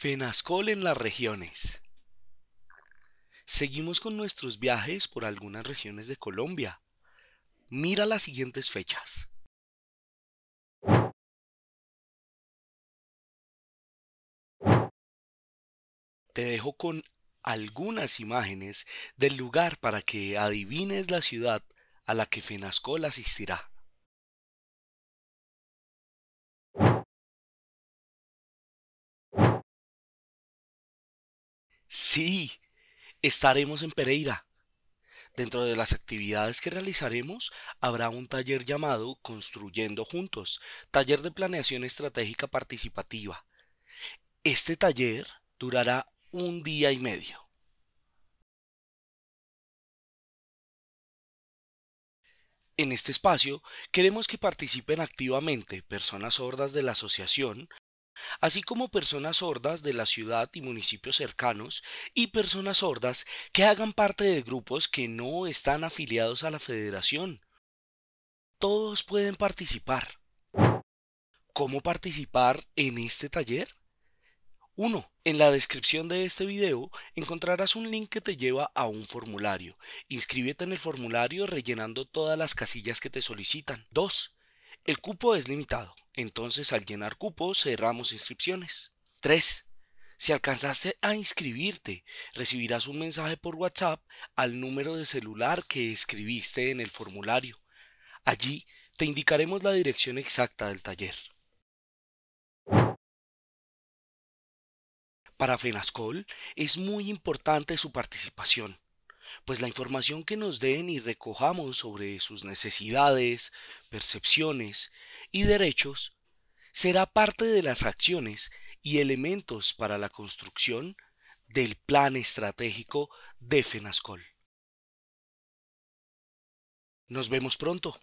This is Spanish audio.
FENASCOL en las regiones. Seguimos con nuestros viajes por algunas regiones de Colombia. Mira las siguientes fechas. Te dejo con algunas imágenes del lugar para que adivines la ciudad a la que FENASCOL asistirá. Sí, estaremos en Pereira. Dentro de las actividades que realizaremos habrá un taller llamado Construyendo Juntos, taller de planeación estratégica participativa. Este taller durará un día y medio. En este espacio queremos que participen activamente personas sordas de la asociación, así como personas sordas de la ciudad y municipios cercanos y personas sordas que hagan parte de grupos que no están afiliados a la federación. Todos pueden participar. ¿Cómo participar en este taller? 1. En la descripción de este video encontrarás un link que te lleva a un formulario. Inscríbete en el formulario rellenando todas las casillas que te solicitan. 2. El cupo es limitado. Entonces al llenar cupo, cerramos inscripciones. 3. Si alcanzaste a inscribirte, recibirás un mensaje por WhatsApp al número de celular que escribiste en el formulario. Allí te indicaremos la dirección exacta del taller. Para FENASCOL es muy importante su participación pues la información que nos den y recojamos sobre sus necesidades, percepciones y derechos será parte de las acciones y elementos para la construcción del plan estratégico de FENASCOL. Nos vemos pronto.